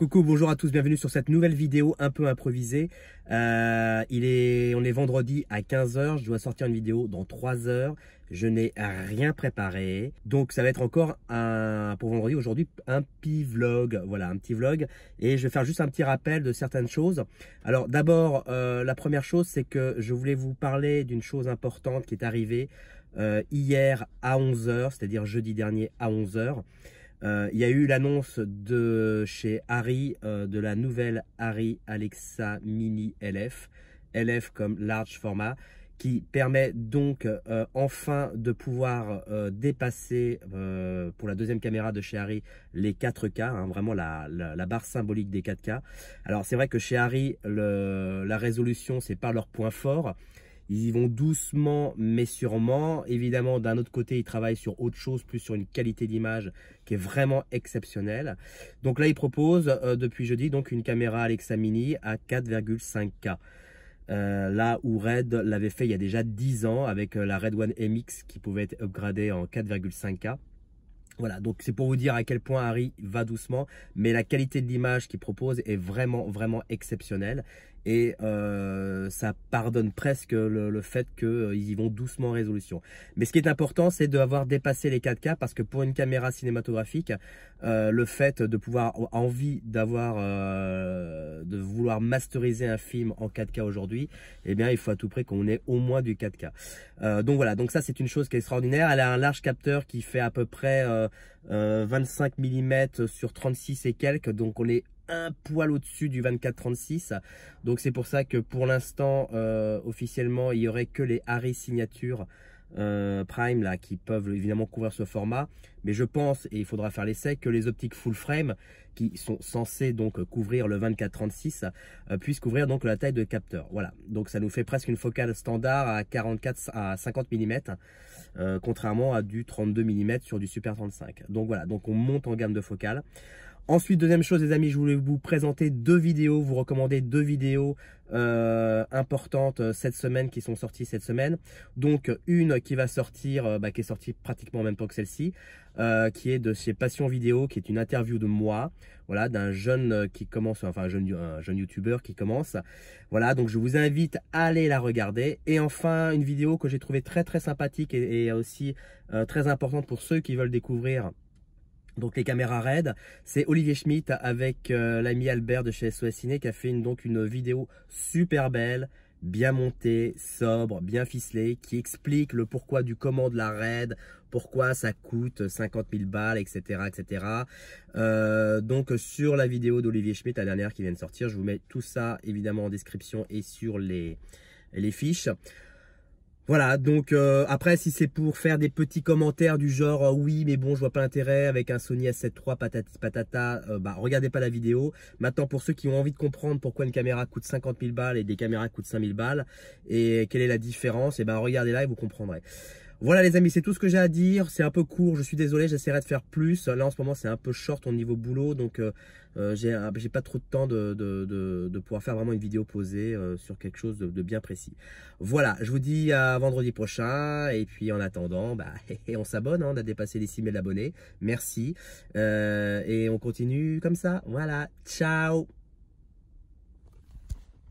Coucou, bonjour à tous, bienvenue sur cette nouvelle vidéo un peu improvisée. Euh, il est, on est vendredi à 15h, je dois sortir une vidéo dans 3 h Je n'ai rien préparé, donc ça va être encore un, pour vendredi aujourd'hui un petit vlog, voilà un petit vlog. Et je vais faire juste un petit rappel de certaines choses. Alors d'abord, euh, la première chose c'est que je voulais vous parler d'une chose importante qui est arrivée euh, hier à 11h, c'est-à-dire jeudi dernier à 11h. Euh, il y a eu l'annonce de chez Harry euh, de la nouvelle Harry Alexa Mini LF, LF comme large format, qui permet donc euh, enfin de pouvoir dépasser pour la deuxième caméra de chez Harry les 4K, hein, vraiment la, la, barre symbolique des 4K. Alors c'est vrai que chez Harry, la résolution c'est pas leur point fort, ils y vont doucement mais sûrement. Évidemment, d'un autre côté, ils travaillent sur autre chose, plus sur une qualité d'image qui est vraiment exceptionnelle. Donc là, ils proposent euh, depuis jeudi donc une caméra Alexa Mini à 4,5K. Euh, là où Red l'avait fait il y a déjà 10 ans avec euh, la Red One MX qui pouvait être upgradée en 4,5K. Voilà, donc c'est pour vous dire à quel point Harry va doucement, mais la qualité de l'image qu'il propose est vraiment, vraiment exceptionnelle et euh, ça pardonne presque le, fait qu'ils euh, y vont doucement en résolution. Mais ce qui est important, c'est d'avoir dépassé les 4K parce que pour une caméra cinématographique, euh, le fait de pouvoir envie d'avoir, de vouloir masteriser un film en 4K aujourd'hui, eh bien, il faut à tout près qu'on ait au moins du 4K. donc voilà, donc ça c'est une chose qui est extraordinaire. Elle a un large capteur qui fait à peu près 25 mm sur 36 et quelques, donc on est un poil au-dessus du 2436. Donc c'est pour ça que pour l'instant, euh, officiellement, il y aurait que les Harry Signature euh, Prime là qui peuvent évidemment couvrir ce format mais je pense, et il faudra faire l'essai, que les optiques full frame, qui sont censées donc couvrir le 24-36, euh, puissent couvrir donc la taille de capteur. Voilà, donc ça nous fait presque une focale standard à 44 à 50 mm, euh, contrairement à du 32 mm sur du Super 35. Donc voilà, donc on monte en gamme de focale. Ensuite, deuxième chose les amis, je voulais vous présenter deux vidéos, vous recommander deux vidéos euh, importantes cette semaine, qui sont sorties cette semaine. Donc une qui va sortir, bah, qui est sortie pratiquement en même temps que celle-ci, euh, qui est de chez Passion Vidéo, qui est une interview de moi, voilà, d'un jeune euh, qui commence, enfin un jeune, youtubeur qui commence. Voilà, donc je vous invite à aller la regarder. Et enfin, une vidéo que j'ai trouvée très très sympathique et, aussi euh, très importante pour ceux qui veulent découvrir donc les caméras RAID, c'est Olivier Schmitt avec l'ami Albert de chez SOS Ciné qui a fait une, donc une vidéo super belle, bien monté, sobre, bien ficelé, qui explique le pourquoi du comment de la raid, pourquoi ça coûte 50 000 balles, etc. etc. Euh, donc sur la vidéo d'Olivier Schmitt, la dernière qui vient de sortir, je vous mets tout ça évidemment en description et sur les, les fiches. Voilà, donc euh, après, si c'est pour faire des petits commentaires du genre euh, oui, mais bon, je vois pas l'intérêt avec un Sony A7 III, patata euh, bah regardez pas la vidéo. Maintenant, pour ceux qui ont envie de comprendre pourquoi une caméra coûte 50 000 balles et des caméras coûtent 5 000 balles et quelle est la différence, et eh ben regardez là et vous comprendrez. Voilà les amis, c'est tout ce que j'ai à dire. C'est un peu court, je suis désolé, j'essaierai de faire plus. Là en ce moment c'est un peu short au niveau boulot, donc euh, euh, j'ai pas trop de temps de, pouvoir faire vraiment une vidéo posée euh, sur quelque chose de, bien précis. Voilà, je vous dis à vendredi prochain. Et puis en attendant, bah, on s'abonne, hein, on a dépassé les 6000 abonnés. Merci. et on continue comme ça. Voilà, ciao